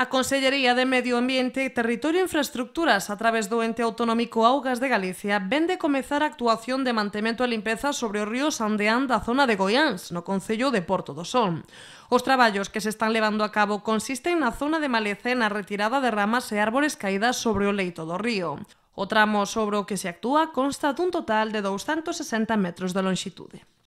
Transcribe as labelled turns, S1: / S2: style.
S1: A Consellería de Medio Ambiente, Territorio e Infraestructuras, a través do ente autonómico Augas de Galicia, ven de comezar a actuación de mantemento e limpeza sobre o río Sandeán da zona de Goiáns, no Concello de Porto do Sol. Os traballos que se están levando a cabo consisten na zona de malecena retirada de ramas e árbores caídas sobre o leito do río. O tramo sobre o que se actúa consta dun total de 260 metros de longitude.